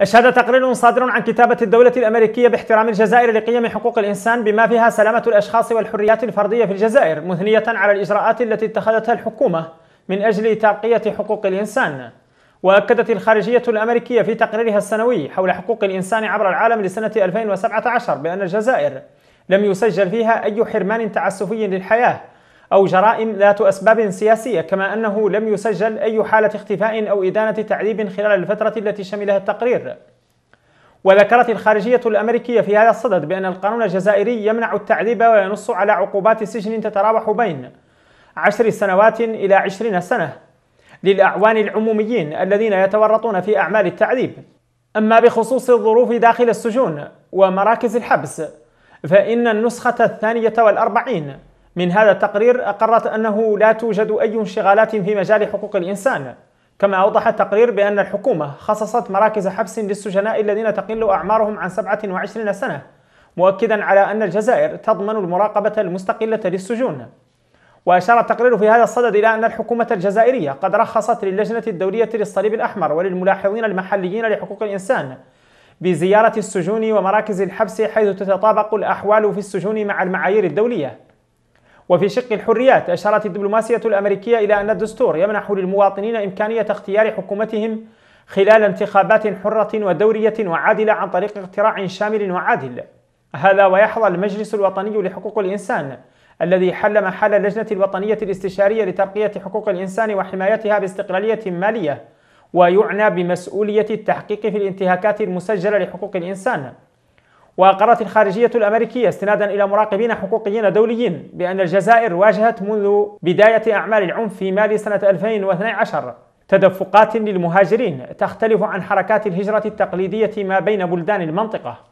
أشهد تقرير صادر عن كتابة الدولة الأمريكية باحترام الجزائر لقيم حقوق الإنسان بما فيها سلامة الأشخاص والحريات الفردية في الجزائر مثنية على الإجراءات التي اتخذتها الحكومة من أجل ترقية حقوق الإنسان وأكدت الخارجية الأمريكية في تقريرها السنوي حول حقوق الإنسان عبر العالم لسنة 2017 بأن الجزائر لم يسجل فيها أي حرمان تعسفي للحياة أو جرائم ذات أسباب سياسية كما أنه لم يسجل أي حالة اختفاء أو إدانة تعذيب خلال الفترة التي شملها التقرير وذكرت الخارجية الأمريكية في هذا الصدد بأن القانون الجزائري يمنع التعذيب وينص على عقوبات سجن تتراوح بين عشر سنوات إلى عشرين سنة للأعوان العموميين الذين يتورطون في أعمال التعذيب أما بخصوص الظروف داخل السجون ومراكز الحبس فإن النسخة الثانية والأربعين من هذا التقرير أقرت أنه لا توجد أي انشغالات في مجال حقوق الإنسان كما أوضح التقرير بأن الحكومة خصصت مراكز حبس للسجناء الذين تقل أعمارهم عن 27 سنة مؤكدا على أن الجزائر تضمن المراقبة المستقلة للسجون وأشار التقرير في هذا الصدد إلى أن الحكومة الجزائرية قد رخصت للجنة الدولية للصليب الأحمر وللملاحظين المحليين لحقوق الإنسان بزيارة السجون ومراكز الحبس حيث تتطابق الأحوال في السجون مع المعايير الدولية وفي شق الحريات أشارت الدبلوماسية الأمريكية إلى أن الدستور يمنح للمواطنين إمكانية اختيار حكومتهم خلال انتخابات حرة ودورية وعادلة عن طريق اقتراع شامل وعادل هذا ويحظى المجلس الوطني لحقوق الإنسان الذي حل محل اللجنة الوطنية الاستشارية لترقية حقوق الإنسان وحمايتها باستقلالية مالية ويعنى بمسؤولية التحقيق في الانتهاكات المسجلة لحقوق الإنسان وقررت الخارجية الأمريكية استنادا إلى مراقبين حقوقيين دوليين بأن الجزائر واجهت منذ بداية أعمال العنف في مالي سنة 2012 تدفقات للمهاجرين تختلف عن حركات الهجرة التقليدية ما بين بلدان المنطقة